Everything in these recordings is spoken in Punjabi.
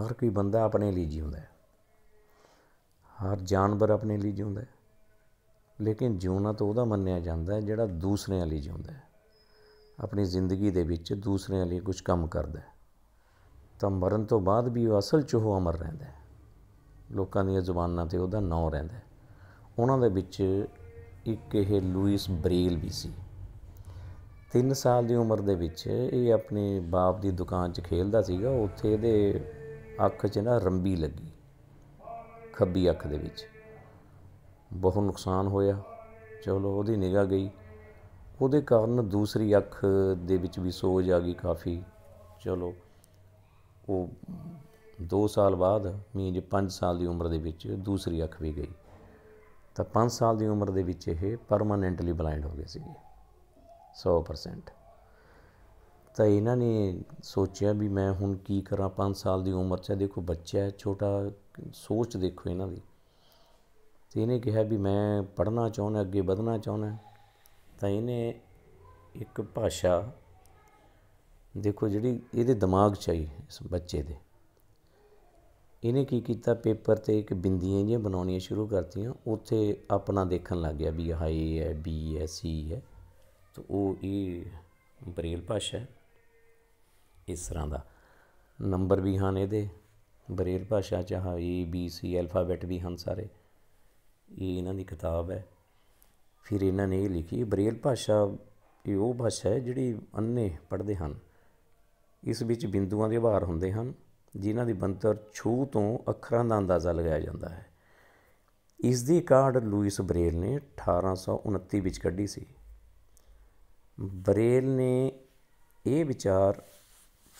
ਹਰ ਕੋਈ ਬੰਦਾ ਆਪਣੇ ਲਈ ਜਿਉਂਦਾ ਹਰ ਜਾਨਵਰ ਆਪਣੇ ਲਈ ਜਿਉਂਦਾ ਲੇਕਿਨ ਜਿਉਣਾ ਤਾਂ ਉਹਦਾ ਮੰਨਿਆ ਜਾਂਦਾ ਹੈ ਜਿਹੜਾ ਦੂਸਰਿਆਂ ਲਈ ਜਿਉਂਦਾ ਹੈ ਆਪਣੀ ਜ਼ਿੰਦਗੀ ਦੇ ਵਿੱਚ ਦੂਸਰਿਆਂ ਲਈ ਕੁਝ ਕੰਮ ਕਰਦਾ ਤਾਂ ਮਰਨ ਤੋਂ ਬਾਅਦ ਵੀ ਉਹ ਅਸਲ 'ਚ ਉਹ ਅਮਰ ਰਹਿੰਦਾ ਹੈ ਲੋਕਾਂ ਦੀਆਂ ਜ਼ੁਬਾਨਾਂ ਤੇ ਉਹਦਾ ਨਾਮ ਰਹਿੰਦਾ ਹੈ ਉਹਨਾਂ ਦੇ ਵਿੱਚ ਇੱਕ ਇਹ ਲੂਇਸ ਬ੍ਰੇਲ ਵੀ ਸੀ 3 ਸਾਲ ਦੀ ਉਮਰ ਦੇ ਵਿੱਚ ਇਹ ਆਪਣੇ ਬਾਪ ਦੀ ਦੁਕਾਨ 'ਚ ਖੇਲਦਾ ਸੀਗਾ ਉੱਥੇ ਇਹਦੇ ਅੱਖ 'ਚ ਨਾ ਰੰਬੀ ਲੱਗੀ ਖੱਬੀ ਅੱਖ ਦੇ ਵਿੱਚ ਬਹੁਤ ਨੁਕਸਾਨ ਹੋਇਆ ਚਲੋ ਉਹਦੀ ਨਿਗਾ ਗਈ ਉਹਦੇ ਕਾਰਨ ਦੂਸਰੀ ਅੱਖ ਦੇ ਵਿੱਚ ਵੀ ਸੋਜ ਆ ਗਈ ਕਾਫੀ ਚਲੋ ਉਹ 2 ਸਾਲ ਬਾਅਦ ਮੀਨ 5 ਸਾਲ ਦੀ ਉਮਰ ਦੇ ਵਿੱਚ ਦੂਸਰੀ ਅੱਖ ਵੀ ਗਈ ਤਾਂ 5 ਸਾਲ ਦੀ ਉਮਰ ਦੇ ਵਿੱਚ ਇਹ ਪਰਮਨੈਂਟਲੀ ਬਲਾਈਂਡ ਹੋ ਗਏ ਸੀ 100% ਤਾਂ ਇਹਨਾਂ ਨੇ ਸੋਚਿਆ ਵੀ ਮੈਂ ਹੁਣ ਕੀ ਕਰਾਂ 5 ਸਾਲ ਦੀ ਉਮਰ 'ਚ ਦੇਖੋ ਬੱਚਾ ਹੈ ਛੋਟਾ ਸੋਚ ਦੇਖੋ ਇਹਨਾਂ ਦੀ ਤੇ ਇਹਨੇ ਕਿਹਾ ਵੀ ਮੈਂ ਪੜ੍ਹਨਾ ਚਾਹੁੰਦਾ ਅੱਗੇ ਵਧਣਾ ਚਾਹੁੰਦਾ ਤਾਂ ਇਹਨੇ ਇੱਕ ਭਾਸ਼ਾ ਦੇਖੋ ਜਿਹੜੀ ਇਹਦੇ ਦਿਮਾਗ 'ਚ ਆਈ ਇਸ ਬੱਚੇ ਦੇ ਇਹਨੇ ਕੀ ਕੀਤਾ ਪੇਪਰ ਤੇ ਇੱਕ ਬਿੰਦੀਆਂ ਜਿਹੀਆਂ ਬਣਾਉਣੀਆਂ ਸ਼ੁਰੂ ਕਰਤੀਆਂ ਉੱਥੇ ਆਪਣਾ ਦੇਖਣ ਲੱਗ ਗਿਆ ਵੀ ਹਾਈ ਹੈ ਬੀ ਐਸ ਸੀ ਹੈ ਤਾਂ ਉਹ ਇਹ ਬਰੇਲ ਭਾਸ਼ਾ ਹੈ ਇਸ ਤਰ੍ਹਾਂ ਦਾ ਨੰਬਰ ਵੀ ਹਨ ਇਹਦੇ ਬਰੇਲ ਭਾਸ਼ਾ ਚ ਹਾਂ ਏ ਬੀ ਸੀ ਐਲਫਾਬੈਟ ਵੀ ਹਨ ਸਾਰੇ ਇਹ ਇਹਨਾਂ ਦੀ ਕਿਤਾਬ ਹੈ ਫਿਰ ਇਹਨਾਂ ਨੇ ਇਹ ਲਿਖੀ ਬਰੇਲ ਭਾਸ਼ਾ ਇਹ ਉਹ ਭਾਸ਼ਾ ਹੈ ਜਿਹੜੀ ਅੰਨੇ ਪੜ੍ਹਦੇ ਹਨ ਇਸ ਵਿੱਚ ਬਿੰਦੂਆਂ ਦੇ ਆਧਾਰ ਹੁੰਦੇ ਹਨ ਜਿਨ੍ਹਾਂ ਦੀ ਬੰਤਰ ਛੂ ਤੋਂ ਅੱਖਰਾਂ ਦਾ ਅੰਦਾਜ਼ਾ ਲਗਾਇਆ ਜਾਂਦਾ ਹੈ ਇਸ ਦੀ ਕਾਢ ਲੂਈਸ ਬਰੇਲ ਨੇ 1829 ਵਿੱਚ ਕੱਢੀ ਸੀ ਬਰੇਲ ਨੇ ਇਹ ਵਿਚਾਰ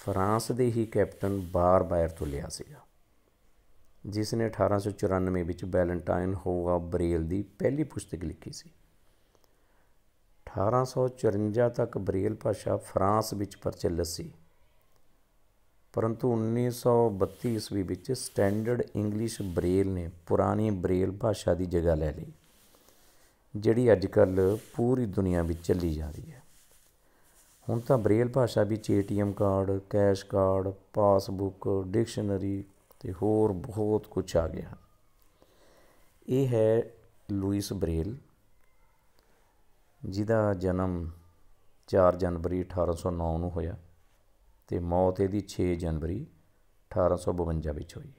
ਫਰਾਂਸ ਦੇ ਹੀ ਕੈਪਟਨ ਬਾਰਬਾਇਰ ਤੋਂ ਲਿਆ ਸੀਗਾ ਜਿਸ ਨੇ 1894 ਵਿੱਚ ਵੈਲੈਂਟਾਈਨ ਹੋਗਾ ਬਰੇਲ ਦੀ ਪਹਿਲੀ ਪੁਸਤਕ ਲਿਖੀ ਸੀ 1854 ਤੱਕ ਬਰੇਲ ਭਾਸ਼ਾ ਫਰਾਂਸ ਵਿੱਚ ਪ੍ਰਚਲਿਤ ਸੀ ਪਰੰਤੂ 1932 ਈਸਵੀ ਵਿੱਚ ਸਟੈਂਡਰਡ ਇੰਗਲਿਸ਼ ਬਰੇਲ ਨੇ ਪੁਰਾਣੀ ਬਰੇਲ ਭਾਸ਼ਾ ਦੀ ਜਗ੍ਹਾ ਲੈ ਲਈ ਜਿਹੜੀ ਅੱਜਕੱਲ ਪੂਰੀ ਦੁਨੀਆ ਵਿੱਚ ਚੱਲੀ ਜਾ ਰਹੀ ਹੈ ਹੁਣ ਤਾਂ ਬ੍ਰੇਲ ਭਾਸ਼ਾ ਵਿੱਚ ATM card cash card passbook dictionary ਤੇ ਹੋਰ ਬਹੁਤ ਕੁਝ ਆ ਗਿਆ ਇਹ ਹੈ ਲੂਈਸ ਬ੍ਰੇਲ ਜਿਹਦਾ ਜਨਮ 4 ਜਨਵਰੀ 1809 ਨੂੰ ਹੋਇਆ ਤੇ ਮੌਤ ਇਹਦੀ 6 ਜਨਵਰੀ 1852 ਵਿੱਚ ਹੋਈ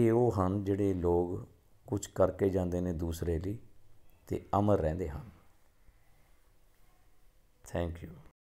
ਇਹ ਉਹ ਹਨ ਜਿਹੜੇ ਲੋਕ ਕੁਝ ਕਰਕੇ ਜਾਂਦੇ ਨੇ ਦੂਸਰੇ ਲਈ ਤੇ ਅਮਰ ਰਹਿੰਦੇ ਹਨ Thank you.